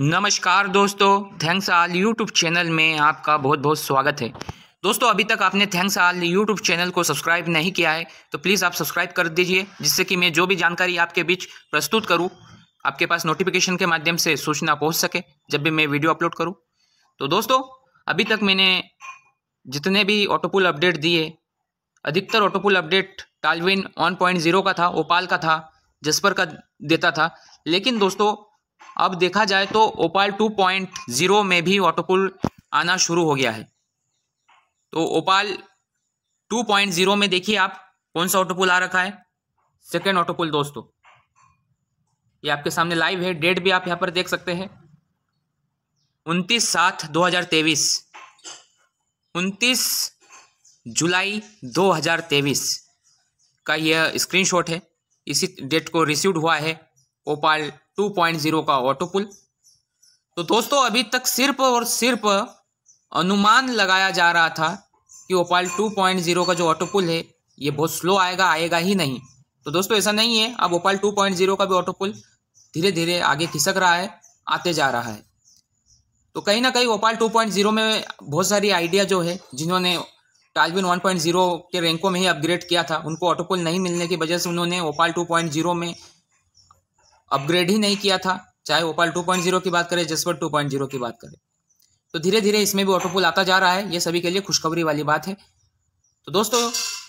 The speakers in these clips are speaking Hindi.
नमस्कार दोस्तों थैंक्स आल यूट्यूब चैनल में आपका बहुत बहुत स्वागत है दोस्तों अभी तक आपने थैंक्स आल यूट्यूब चैनल को सब्सक्राइब नहीं किया है तो प्लीज़ आप सब्सक्राइब कर दीजिए जिससे कि मैं जो भी जानकारी आपके बीच प्रस्तुत करूँ आपके पास नोटिफिकेशन के माध्यम से सूचना पहुँच सके जब भी मैं वीडियो अपलोड करूँ तो दोस्तों अभी तक मैंने जितने भी ऑटोपुल अपडेट दिए अधिकतर ऑटोपुल अपडेट टालविन वन का था ओपाल का था जसपर का देता था लेकिन दोस्तों अब देखा जाए तो ओपाल 2.0 में भी ऑटोपुल आना शुरू हो गया है तो ओपाल 2.0 में देखिए आप कौन सा ऑटोपुल आ रखा है सेकेंड ऑटोपुल दोस्तों ये आपके सामने लाइव है डेट भी आप यहाँ पर देख सकते हैं उनतीस सात दो हज़ार तेईस उनतीस जुलाई दो हज़ार तेईस का यह स्क्रीनशॉट है इसी डेट को रिसीव हुआ है ओपाल 2.0 का ऑटो पुल तो दोस्तों अभी तक सिर्फ और सिर्फ अनुमान लगाया जा रहा था कि ओपाल 2.0 का जो ऑटो पुल है ये बहुत स्लो आएगा आएगा ही नहीं तो दोस्तों ऐसा नहीं है अब ओपाल 2.0 का भी ऑटो पुल धीरे धीरे आगे खिसक रहा है आते जा रहा है तो कहीं ना कहीं ओपाल 2.0 में बहुत सारी आइडिया जो है जिन्होंने पॉइंट 1.0 के रैंकों में ही अपग्रेड किया था उनको ऑटोपुल नहीं मिलने की वजह से उन्होंने ओपाल 2.0 में अपग्रेड ही नहीं किया था चाहे ओपाल 2.0 की बात करें पॉइंट 2.0 की बात करें तो धीरे धीरे इसमें भी ऑटोपुल आता जा रहा है ये सभी के लिए खुशखबरी वाली बात है तो दोस्तों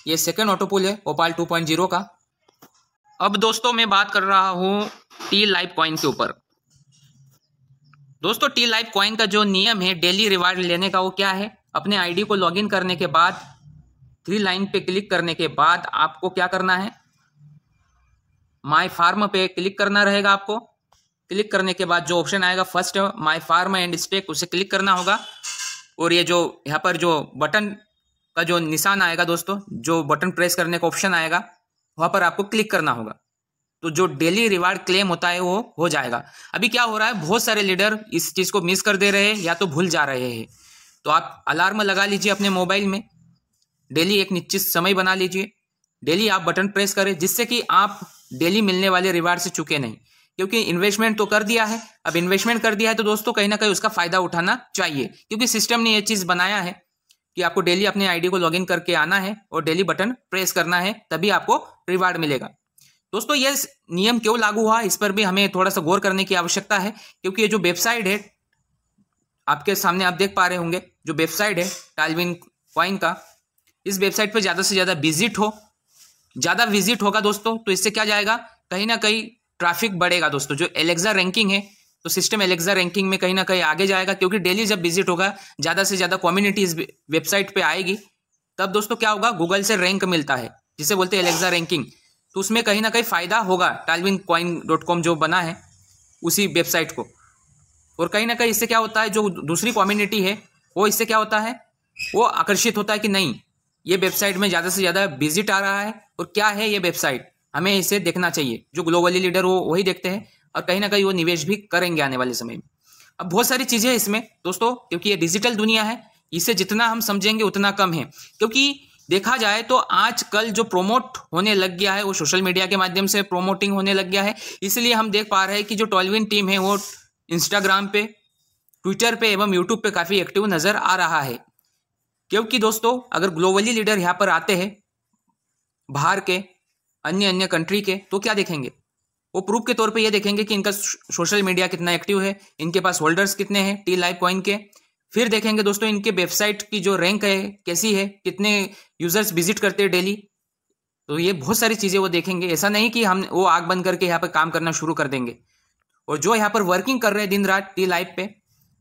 ये सेकेंड ऑटोपुल है ओपाल 2.0 का अब दोस्तों मैं बात कर रहा हूँ टी लाइफ कॉइन के ऊपर दोस्तों टी लाइफ कॉइन का जो नियम है डेली रिवार्ड लेने का वो क्या है अपने आईडी को लॉगिन करने के बाद थ्री लाइन पे क्लिक करने के बाद आपको क्या करना है माई फार्म पे क्लिक करना रहेगा आपको क्लिक करने के बाद जो ऑप्शन आएगा first my farm and stake उसे क्लिक करना होगा और ये जो यहाँ पर जो बटन का जो निशान आएगा दोस्तों जो बटन प्रेस करने का ऑप्शन आएगा वहाँ पर आपको क्लिक करना होगा तो जो डेली रिवार्ड क्लेम होता है वो हो जाएगा अभी क्या हो रहा है बहुत सारे लीडर इस चीज़ को मिस कर दे रहे हैं या तो भूल जा रहे हैं तो आप अलार्म लगा लीजिए अपने मोबाइल में डेली एक निश्चित समय बना लीजिए डेली आप बटन प्रेस करें जिससे कि आप डेली मिलने वाले रिवार्ड से चुके नहीं क्योंकि इन्वेस्टमेंट तो कर दिया है अब इन्वेस्टमेंट कर दिया है तो दोस्तों कहीं ना कहीं उसका फायदा उठाना चाहिए क्योंकि सिस्टम ने यह चीज बनाया है कि आपको डेली अपने आईडी को लॉगिन करके आना है और डेली बटन प्रेस करना है तभी आपको रिवार्ड मिलेगा दोस्तों ये नियम क्यों लागू हुआ इस पर भी हमें थोड़ा सा गौर करने की आवश्यकता है क्योंकि ये जो वेबसाइट है आपके सामने आप देख पा रहे होंगे जो वेबसाइट है टालविन क्वाइन का इस वेबसाइट पर ज़्यादा से ज़्यादा विजिट हो ज़्यादा विजिट होगा दोस्तों तो इससे क्या जाएगा कहीं ना कहीं ट्रैफिक बढ़ेगा दोस्तों जो एलेक्सा रैंकिंग है तो सिस्टम एलेक्सा रैंकिंग में कहीं ना कहीं आगे जाएगा क्योंकि डेली जब विजिट होगा ज़्यादा से ज़्यादा कम्युनिटी इस वेबसाइट पर आएगी तब दोस्तों क्या होगा गूगल से रैंक मिलता है जिसे बोलते हैं एलेक्सा रैंकिंग तो उसमें कहीं ना कहीं फ़ायदा होगा टालविन कॉइन डॉट कॉम जो बना है उसी वेबसाइट को और कहीं ना कहीं इससे क्या होता है जो दूसरी कम्युनिटी है वो इससे क्या होता है वो आकर्षित होता है कि नहीं ये वेबसाइट में ज़्यादा से ज़्यादा विजिट आ रहा है और क्या है ये वेबसाइट हमें इसे देखना चाहिए जो ग्लोबली लीडर वो वही देखते हैं और कहीं ना कहीं वो निवेश भी करेंगे आने वाले समय में अब बहुत सारी चीज़ें इसमें दोस्तों क्योंकि ये डिजिटल दुनिया है इसे जितना हम समझेंगे उतना कम है क्योंकि देखा जाए तो आजकल जो प्रोमोट होने लग गया है वो सोशल मीडिया के माध्यम से प्रोमोटिंग होने लग गया है इसलिए हम देख पा रहे हैं कि जो टॉलविन टीम है वो इंस्टाग्राम पे ट्विटर पे एवं यूट्यूब पे काफ़ी एक्टिव नज़र आ रहा है क्योंकि दोस्तों अगर ग्लोबली लीडर यहाँ पर आते हैं बाहर के अन्य अन्य कंट्री के तो क्या देखेंगे वो प्रूफ के तौर पे ये देखेंगे कि इनका सोशल मीडिया कितना एक्टिव है इनके पास होल्डर्स कितने हैं टी लाइव कॉइन के फिर देखेंगे दोस्तों इनके वेबसाइट की जो रैंक है कैसी है कितने यूजर्स विजिट करते हैं डेली तो ये बहुत सारी चीज़ें वो देखेंगे ऐसा नहीं कि हम वो आग बंद करके यहाँ पर काम करना शुरू कर देंगे और जो यहाँ पर वर्किंग कर रहे हैं दिन रात टी लाइव पे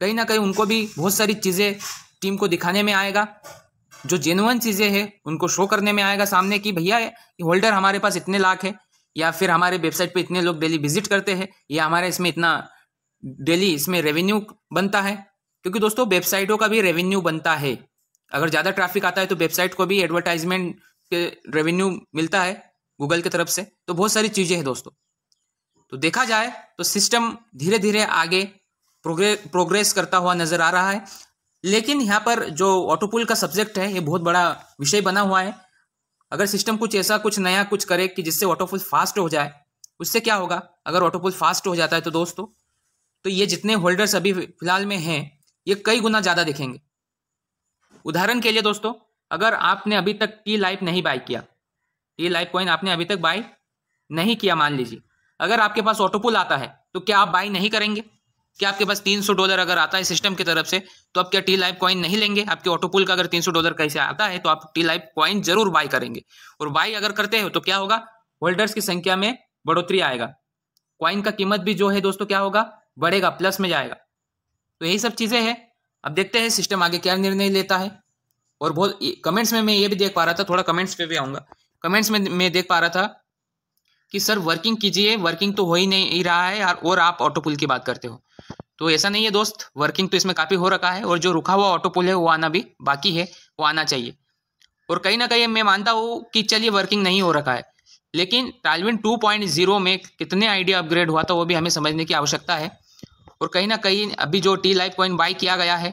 कहीं ना कहीं उनको भी बहुत सारी चीज़ें टीम को दिखाने में आएगा जो जेनुअन चीज़ें हैं उनको शो करने में आएगा सामने कि भैया होल्डर हमारे पास इतने लाख है या फिर हमारे वेबसाइट पे इतने लोग डेली विजिट करते हैं या हमारे इसमें इतना डेली इसमें रेवेन्यू बनता है क्योंकि दोस्तों वेबसाइटों का भी रेवेन्यू बनता है अगर ज़्यादा ट्रैफिक आता है तो वेबसाइट को भी एडवर्टाइजमेंट के रेवेन्यू मिलता है गूगल की तरफ से तो बहुत सारी चीज़ें हैं दोस्तों तो देखा जाए तो सिस्टम धीरे धीरे आगे प्रोग्रे प्रोग्रेस करता हुआ नज़र आ रहा है लेकिन यहाँ पर जो ऑटोपुल का सब्जेक्ट है ये बहुत बड़ा विषय बना हुआ है अगर सिस्टम कुछ ऐसा कुछ नया कुछ करे कि जिससे ऑटोपुल फास्ट हो जाए उससे क्या होगा अगर ऑटोपुल फास्ट हो जाता है तो दोस्तों तो ये जितने होल्डर्स अभी फिलहाल में हैं ये कई गुना ज़्यादा दिखेंगे उदाहरण के लिए दोस्तों अगर आपने अभी तक टी लाइफ नहीं बाई किया टी लाइफ कॉइन आपने अभी तक बाई नहीं किया मान लीजिए अगर आपके पास ऑटोपुल आता है तो क्या आप बाई नहीं करेंगे कि आपके पास 300 डॉलर अगर आता है सिस्टम की तरफ से तो आप क्या टी लाइव कॉइन नहीं लेंगे आपके ऑटोपुल का अगर 300 डॉलर कैसे आता है तो आप टी लाइव कॉइन जरूर बाय करेंगे और बाय अगर करते हो तो क्या होगा होल्डर्स की संख्या में बढ़ोतरी आएगा कॉइन का कीमत भी जो है दोस्तों क्या होगा बढ़ेगा प्लस में जाएगा तो यही सब चीज़ें हैं अब देखते हैं सिस्टम आगे क्या निर्णय लेता है और बहुत कमेंट्स में मैं ये भी देख पा रहा था थोड़ा कमेंट्स पे भी आऊंगा कमेंट्स में मैं देख पा रहा था कि सर वर्किंग कीजिए वर्किंग तो हो ही नहीं रहा है और आप ऑटो पुल की बात करते हो तो ऐसा नहीं है दोस्त वर्किंग तो इसमें काफ़ी हो रखा है और जो रुका हुआ ऑटो पुल है वो आना भी बाकी है वो आना चाहिए और कहीं ना कहीं मैं मानता हूँ कि चलिए वर्किंग नहीं हो रखा है लेकिन टालविन 2.0 में कितने आइडिया अपग्रेड हुआ था वो भी हमें समझने की आवश्यकता है और कहीं ना कहीं अभी जो टी लाइफ पॉइंट बाई किया गया है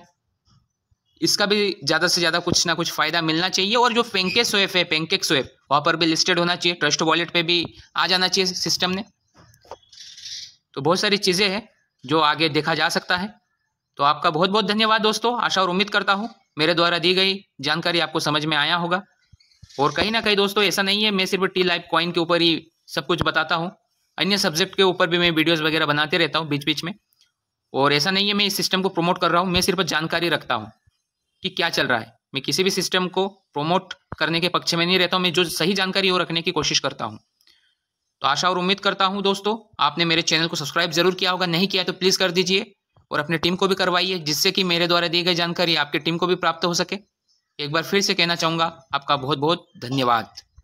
इसका भी ज़्यादा से ज़्यादा कुछ ना कुछ फ़ायदा मिलना चाहिए और जो पेंकेक स्वेप है पेंकेक स्वेप वहाँ पर भी लिस्टेड होना चाहिए ट्रस्ट वॉलेट पे भी आ जाना चाहिए सिस्टम ने तो बहुत सारी चीज़ें हैं जो आगे देखा जा सकता है तो आपका बहुत बहुत धन्यवाद दोस्तों आशा और उम्मीद करता हूँ मेरे द्वारा दी गई जानकारी आपको समझ में आया होगा और कहीं ना कहीं दोस्तों ऐसा नहीं है मैं सिर्फ टी लाइफ कॉइन के ऊपर ही सब कुछ बताता हूँ अन्य सब्जेक्ट के ऊपर भी मैं वीडियोज़ वगैरह बनाते रहता हूँ बीच बीच में और ऐसा नहीं है मैं इस सिस्टम को प्रमोट कर रहा हूँ मैं सिर्फ जानकारी रखता हूँ कि क्या चल रहा है मैं किसी भी सिस्टम को प्रमोट करने के पक्ष में नहीं रहता हूँ मैं जो सही जानकारी हो रखने की कोशिश करता हूँ तो आशा और उम्मीद करता हूँ दोस्तों आपने मेरे चैनल को सब्सक्राइब जरूर किया होगा नहीं किया तो प्लीज़ कर दीजिए और अपने टीम को भी करवाइए जिससे कि मेरे द्वारा दी गई जानकारी आपकी टीम को भी प्राप्त हो सके एक बार फिर से कहना चाहूँगा आपका बहुत बहुत धन्यवाद